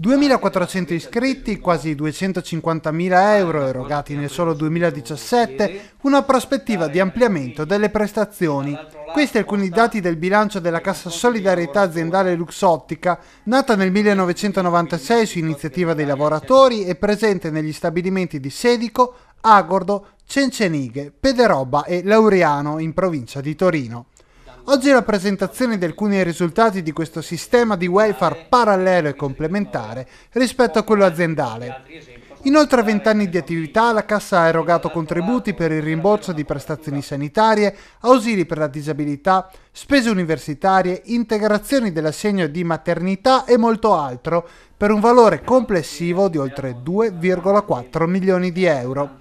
2.400 iscritti, quasi 250.000 euro erogati nel solo 2017, una prospettiva di ampliamento delle prestazioni. Questi alcuni dati del bilancio della Cassa Solidarietà Aziendale Luxottica, nata nel 1996 su iniziativa dei lavoratori e presente negli stabilimenti di Sedico, Agordo, Cencenighe, Pederoba e Laureano in provincia di Torino. Oggi la presentazione di alcuni risultati di questo sistema di welfare parallelo e complementare rispetto a quello aziendale. In oltre vent'anni di attività la Cassa ha erogato contributi per il rimborso di prestazioni sanitarie, ausili per la disabilità, spese universitarie, integrazioni dell'assegno di maternità e molto altro, per un valore complessivo di oltre 2,4 milioni di euro.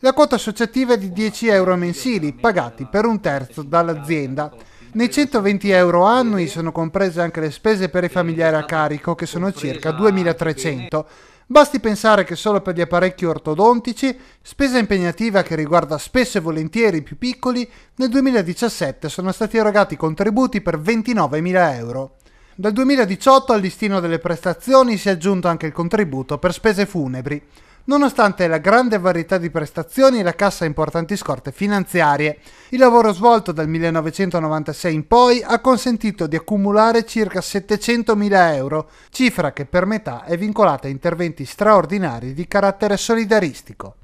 La quota associativa è di 10 euro mensili, pagati per un terzo dall'azienda. Nei 120 euro annui sono comprese anche le spese per i familiari a esatto. carico, che sono circa 2300. Basti pensare che solo per gli apparecchi ortodontici, spesa impegnativa che riguarda spesso e volentieri i più piccoli, nel 2017 sono stati erogati contributi per 29.000 euro. Dal 2018 al listino delle prestazioni si è aggiunto anche il contributo per spese funebri. Nonostante la grande varietà di prestazioni, la cassa ha importanti scorte finanziarie il lavoro svolto dal 1996 in poi ha consentito di accumulare circa 700.000 euro, cifra che per metà è vincolata a interventi straordinari di carattere solidaristico.